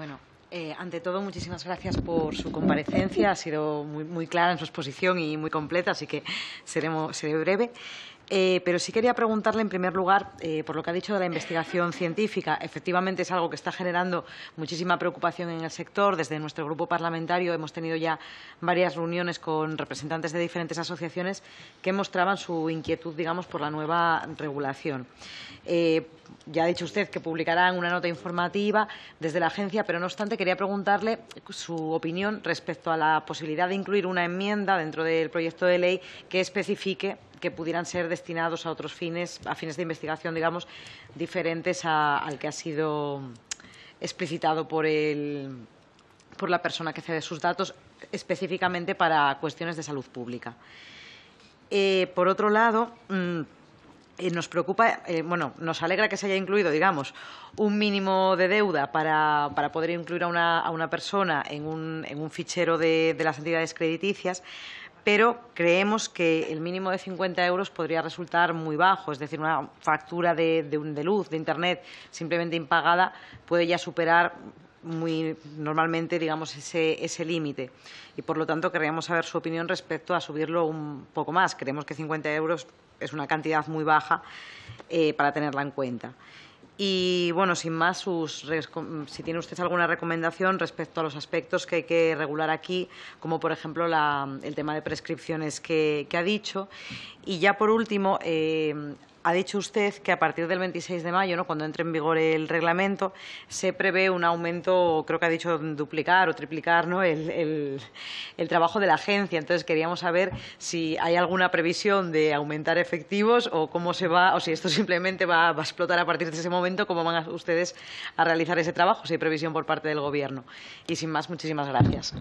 Bueno, eh, ante todo, muchísimas gracias por su comparecencia. Ha sido muy, clara en su exposición y muy completa, así que seremos, seré breve. Eh, pero sí quería preguntarle, en primer lugar, eh, por lo que ha dicho de la investigación científica. Efectivamente, es algo que está generando muchísima preocupación en el sector. Desde nuestro grupo parlamentario hemos tenido ya varias reuniones con representantes de diferentes asociaciones que mostraban su inquietud, digamos, por la nueva regulación ya ha dicho usted que publicarán una nota informativa desde la agencia, pero no obstante quería preguntarle su opinión respecto a la posibilidad de incluir una enmienda dentro del proyecto de ley que especifique que pudieran ser destinados a otros fines, a fines de investigación, digamos, diferentes al que ha sido explicitado por, la persona que cede sus datos, específicamente para cuestiones de salud pública. Eh, por otro lado, mm, eh, nos preocupa, eh, bueno, nos alegra que se haya incluido, digamos, un mínimo de deuda para, poder incluir a una, persona en un, en un fichero de, las entidades crediticias, pero creemos que el mínimo de 50 euros podría resultar muy bajo, es decir, una factura de, de, de luz, de Internet simplemente impagada puede ya superar muy normalmente, digamos, ese, límite. Y por lo tanto, querríamos saber su opinión respecto a subirlo un poco más. Creemos que 50 euros es una cantidad muy baja eh, para tenerla en cuenta. Y bueno, sin más, sus, si tiene usted alguna recomendación respecto a los aspectos que hay que regular aquí, como por ejemplo la, el tema de prescripciones que, ha dicho. Y ya por último, eh, ha dicho usted que a partir del 26 de mayo, ¿no? cuando entre en vigor el reglamento, se prevé un aumento, creo que ha dicho duplicar o triplicar ¿no? el, trabajo de la agencia. Entonces, queríamos saber si hay alguna previsión de aumentar efectivos o cómo se va, o si esto simplemente va, a explotar a partir de ese momento, cómo van ustedes a realizar ese trabajo, si hay previsión por parte del Gobierno. Y sin más, muchísimas gracias.